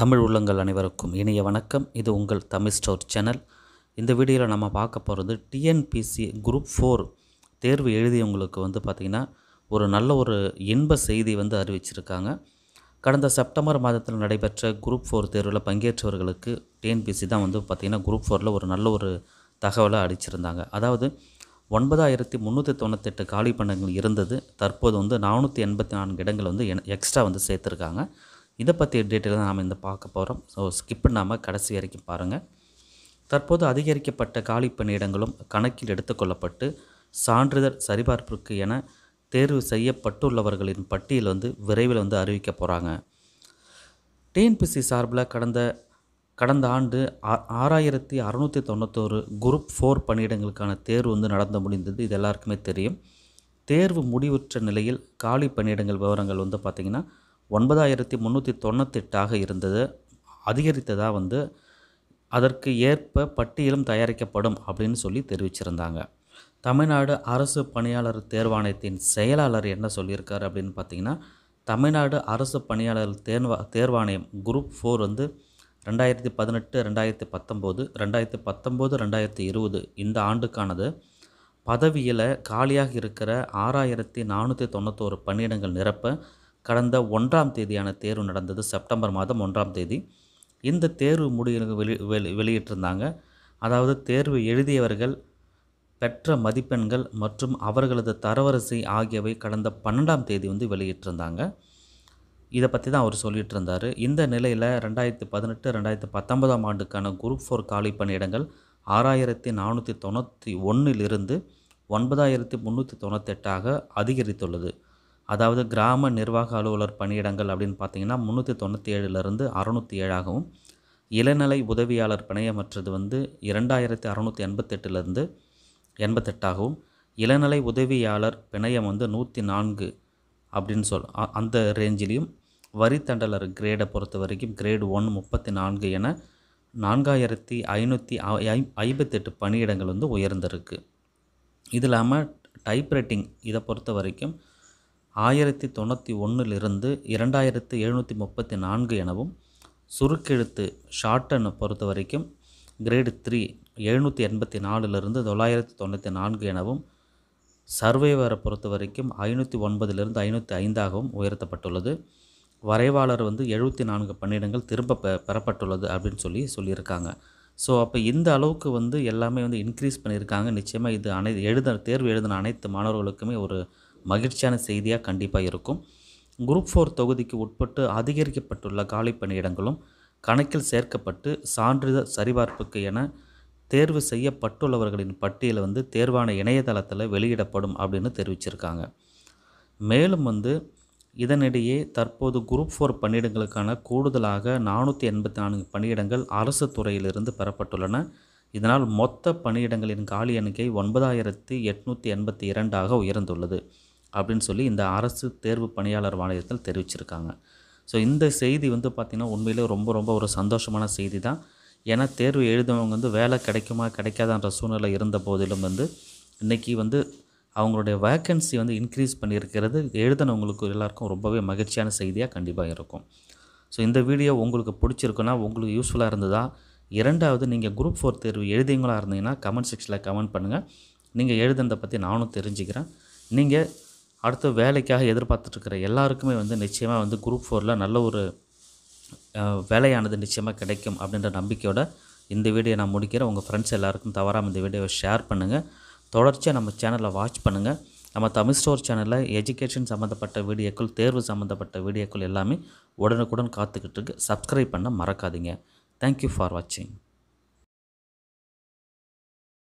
தமிழ் உள்ளங்கள் அனைவருக்கும் இனிய வணக்கம் இது உங்கள் தமிழ் ஸ்டோர் சேனல் இந்த வீடியோவில் நம்ம பார்க்க போகிறது டிஎன்பிசி குரூப் ஃபோர் தேர்வு எழுதியவங்களுக்கு வந்து பார்த்திங்கன்னா ஒரு நல்ல ஒரு இன்ப செய்தி வந்து அறிவிச்சிருக்காங்க கடந்த செப்டம்பர் மாதத்தில் நடைபெற்ற குரூப் ஃபோர் தேர்வில் பங்கேற்றவர்களுக்கு டிஎன்பிசி தான் வந்து பார்த்திங்கன்னா குரூப் ஃபோரில் ஒரு நல்ல ஒரு தகவலை அடிச்சிருந்தாங்க அதாவது ஒன்பதாயிரத்தி முந்நூற்றி தொண்ணூத்தெட்டு காலி பண்டங்கள் இருந்தது தற்போது வந்து நானூற்றி எண்பத்தி நான்கு இடங்கள் வந்து எக்ஸ்ட்ரா வந்து சேர்த்துருக்காங்க இதை பற்றி டீட்டெயில் தான் நாம் இந்த பார்க்க போகிறோம் ஸோ ஸ்கிப் பண்ணாமல் கடைசி வரைக்கும் பாருங்கள் தற்போது அதிகரிக்கப்பட்ட காலி பணியிடங்களும் கணக்கில் எடுத்துக்கொள்ளப்பட்டு சான்றிதழ் சரிபார்ப்பிற்கு என தேர்வு செய்யப்பட்டுள்ளவர்களின் பட்டியல் வந்து விரைவில் வந்து அறிவிக்க போகிறாங்க டிஎன்பிசி சார்பில் கடந்த கடந்த ஆண்டு ஆறாயிரத்தி அறநூற்றி தொண்ணூத்தோரு குரூப் ஃபோர் பணியிடங்களுக்கான தேர்வு வந்து நடந்து முடிந்தது இது எல்லாருக்குமே தெரியும் தேர்வு முடிவுற்ற நிலையில் காலி பணியிடங்கள் விவரங்கள் வந்து பார்த்திங்கன்னா ஒன்பதாயிரத்தி முந்நூற்றி தொண்ணூத்தெட்டாக இருந்தது அதிகரித்ததாக வந்து அதற்கு ஏற்ப பட்டியலும் தயாரிக்கப்படும் அப்படின்னு சொல்லி தெரிவிச்சிருந்தாங்க தமிழ்நாடு அரசு பணியாளர் தேர்வாணையத்தின் செயலாளர் என்ன சொல்லியிருக்கார் அப்படின்னு பார்த்தீங்கன்னா தமிழ்நாடு அரசு பணியாளர் தேர்வா தேர்வாணையம் குரூப் ஃபோர் வந்து ரெண்டாயிரத்தி பதினெட்டு ரெண்டாயிரத்தி பத்தொம்போது ரெண்டாயிரத்தி பத்தொம்போது ரெண்டாயிரத்தி இருபது இந்த ஆண்டுக்கானது பதவியில் காலியாக இருக்கிற ஆறாயிரத்தி நானூற்றி தொண்ணூற்றோரு பணியிடங்கள் நிரப்ப கடந்த ஒன்றாம் தேதியான தேர்வு நடந்தது செப்டம்பர் மாதம் ஒன்றாம் தேதி இந்த தேர்வு முடிவு வெளி வெளி வெளியிட்டிருந்தாங்க அதாவது தேர்வு எழுதியவர்கள் பெற்ற மதிப்பெண்கள் மற்றும் அவர்களது தரவரிசை ஆகியவை கடந்த பன்னெண்டாம் தேதி வந்து வெளியிட்டிருந்தாங்க இதை பற்றி தான் அவர் சொல்லிகிட்டு இருந்தார் இந்த நிலையில் ரெண்டாயிரத்தி பதினெட்டு ரெண்டாயிரத்தி பத்தொன்பதாம் ஆண்டுக்கான குரூப் ஃபோர் காலி பணியிடங்கள் ஆறாயிரத்தி நானூற்றி தொண்ணூற்றி ஒன்றிலிருந்து ஒன்பதாயிரத்தி முந்நூற்றி தொண்ணூற்றெட்டாக அதிகரித்துள்ளது அதாவது கிராம நிர்வாக அலுவலர் பணியிடங்கள் அப்படின்னு பார்த்தீங்கன்னா முந்நூற்றி தொண்ணூற்றி ஏழுலேருந்து அறநூற்றி ஏழாகவும் இளநிலை உதவியாளர் பணியமற்றது வந்து இரண்டாயிரத்தி அறநூற்றி எண்பத்தெட்டுலேருந்து எண்பத்தெட்டாகவும் இளநிலை உதவியாளர் பிணையம் வந்து நூற்றி நான்கு அப்படின்னு சொல் அந்த ரேஞ்சிலையும் வரித்தண்டலர் கிரேடை பொறுத்த வரைக்கும் கிரேடு ஒன் முப்பத்தி நான்கு என நான்காயிரத்தி ஐநூற்றி ஐம்பத்தெட்டு பணியிடங்கள் வந்து உயர்ந்திருக்கு இது இல்லாமல் டைப்ரைட்டிங் இதை பொறுத்த வரைக்கும் ஆயிரத்தி தொண்ணூற்றி ஒன்றிலிருந்து இரண்டாயிரத்து எழுநூற்றி முப்பத்தி நான்கு எனவும் சுருக்கெழுத்து ஷார்டன் பொறுத்த வரைக்கும் கிரேடு த்ரீ எழுநூற்றி எண்பத்தி நாலுலேருந்து தொள்ளாயிரத்தி தொண்ணூற்றி நான்கு எனவும் சர்வேவரை பொறுத்த வரைக்கும் ஐநூற்றி ஒன்பதிலிருந்து ஐநூற்றி ஐந்தாகவும் உயர்த்தப்பட்டுள்ளது வரைவாளர் வந்து எழுபத்தி நான்கு பன்னிடங்கள் திரும்ப பெ பெறப்பட்டுள்ளது அப்படின்னு சொல்லி சொல்லியிருக்காங்க ஸோ அப்போ இந்த அளவுக்கு வந்து எல்லாமே வந்து இன்க்ரீஸ் பண்ணியிருக்காங்க நிச்சயமாக இது அனை எழுத தேர்வு எழுதின அனைத்து மாணவர்களுக்குமே ஒரு மகிழ்ச்சியான செய்தியாக கண்டிப்பாக இருக்கும் குரூப் ஃபோர் தொகுதிக்கு உட்பட்டு அதிகரிக்கப்பட்டுள்ள காலி பணியிடங்களும் கணக்கில் சேர்க்கப்பட்டு சான்றிதழ் சரிபார்ப்புக்கு என தேர்வு செய்யப்பட்டுள்ளவர்களின் பட்டியல் வந்து தேர்வான இணையதளத்தில் வெளியிடப்படும் அப்படின்னு தெரிவிச்சிருக்காங்க மேலும் வந்து இதனிடையே தற்போது குரூப் ஃபோர் பணியிடங்களுக்கான கூடுதலாக நானூற்றி எண்பத்தி நான்கு பணியிடங்கள் அரசு துறையிலிருந்து பெறப்பட்டுள்ளன இதனால் மொத்த பணியிடங்களின் காலி எண்ணிக்கை ஒன்பதாயிரத்தி எட்நூற்றி எண்பத்தி இரண்டாக உயர்ந்துள்ளது அப்படின்னு சொல்லி இந்த அரசு தேர்வு பணியாளர் வாரியத்தில் தெரிவிச்சிருக்காங்க ஸோ இந்த செய்தி வந்து பார்த்திங்கன்னா உண்மையிலே ரொம்ப ரொம்ப ஒரு சந்தோஷமான செய்தி தான் ஏன்னா தேர்வு எழுதவங்க வந்து வேலை கிடைக்குமா கிடைக்காதான்ற சூழ்நிலை இருந்த போதிலும் வந்து இன்றைக்கி வந்து அவங்களுடைய வேக்கன்சி வந்து இன்க்ரீஸ் பண்ணியிருக்கிறது எழுதினவங்களுக்கு எல்லாருக்கும் ரொம்பவே மகிழ்ச்சியான செய்தியாக கண்டிப்பாக இருக்கும் ஸோ இந்த வீடியோ உங்களுக்கு பிடிச்சிருக்குன்னா உங்களுக்கு யூஸ்ஃபுல்லாக இருந்ததா இரண்டாவது நீங்கள் குரூப் ஃபோர் தேர்வு எழுதிங்களா இருந்தீங்கன்னா கமெண்ட் செக்ஷனில் கமெண்ட் பண்ணுங்கள் நீங்கள் எழுதுனதை பற்றி நானும் தெரிஞ்சுக்கிறேன் நீங்கள் அடுத்த வேலைக்காக எதிர்பார்த்துட்ருக்கிற எல்லாருக்குமே வந்து நிச்சயமாக வந்து குரூப் ஃபோரில் நல்ல ஒரு வேலையானது நிச்சயமாக கிடைக்கும் அப்படின்ற நம்பிக்கையோட இந்த வீடியோ நான் முடிக்கிறேன் உங்கள் ஃப்ரெண்ட்ஸ் எல்லாருக்கும் தவறாமல் இந்த வீடியோவை ஷேர் பண்ணுங்கள் தொடர்ச்சியாக நம்ம சேனலில் வாட்ச் பண்ணுங்கள் நம்ம தமிழ் ஸ்டோர் சேனலில் எஜுகேஷன் சம்மந்தப்பட்ட வீடியோக்கள் தேர்வு சம்மந்தப்பட்ட வீடியோக்கள் எல்லாமே உடனுக்குடன் காத்துக்கிட்டு இருக்கு சப்ஸ்கிரைப் பண்ண மறக்காதீங்க தேங்க்யூ ஃபார் வாட்சிங்